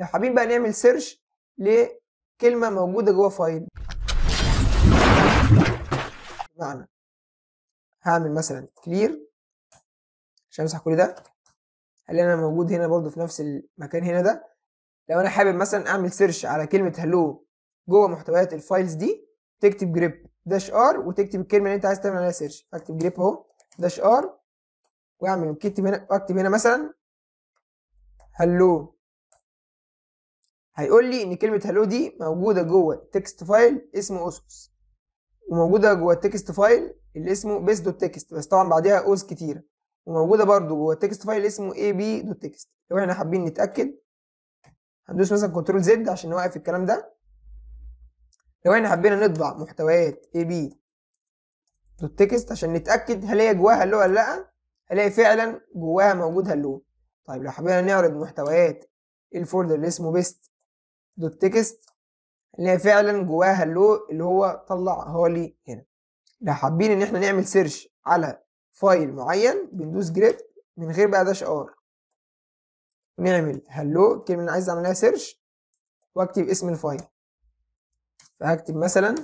لو حابين بقى نعمل سيرش لكلمه موجوده جوه فايل بمعنى هعمل مثلا كلير عشان امسح كل ده هل انا موجود هنا برضو في نفس المكان هنا ده لو انا حابب مثلا اعمل سيرش على كلمه هلو جوه محتويات الفايلز دي تكتب جريب داش ار وتكتب الكلمه اللي انت عايز تعمل عليها سيرش اكتب جريب اهو داش ار واعمل اكتب هنا اكتب هنا مثلا هلو هيقول لي ان كلمه هالو دي موجوده جوه تكست فايل اسمه اوسوس وموجوده جوه التكست فايل اللي اسمه بيس دوت تكست بس طبعا بعديها اوز كتيره وموجوده برده جوه التكست فايل اسمه اي بي دوت تكست لو احنا حابين نتاكد هندوس مثلا كنترول زد عشان نوقف الكلام ده لو احنا حبينا نطبع محتويات اي بي دوت تكست عشان نتاكد هل هي جواها هالو ولا لا هلاقي فعلا جواها موجود هالو طيب لو حبينا نعرض محتويات الفولدر اللي اسمه بيست دوت تكست اللي هي فعلا جواها اللو اللي هو طلع هولي هنا لو حابين ان احنا نعمل سيرش على فايل معين بندوس جريب من غير بقى داش ار نعمل هلو الكلمه اللي انا عايز اعملها سيرش واكتب اسم الفايل فهكتب مثلا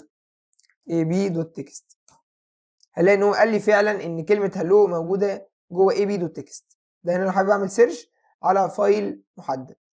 ab.txt هلاقي ان هو قال لي فعلا ان كلمه هلو موجوده جوه ab.txt ده انا لو حابب اعمل سيرش على فايل محدد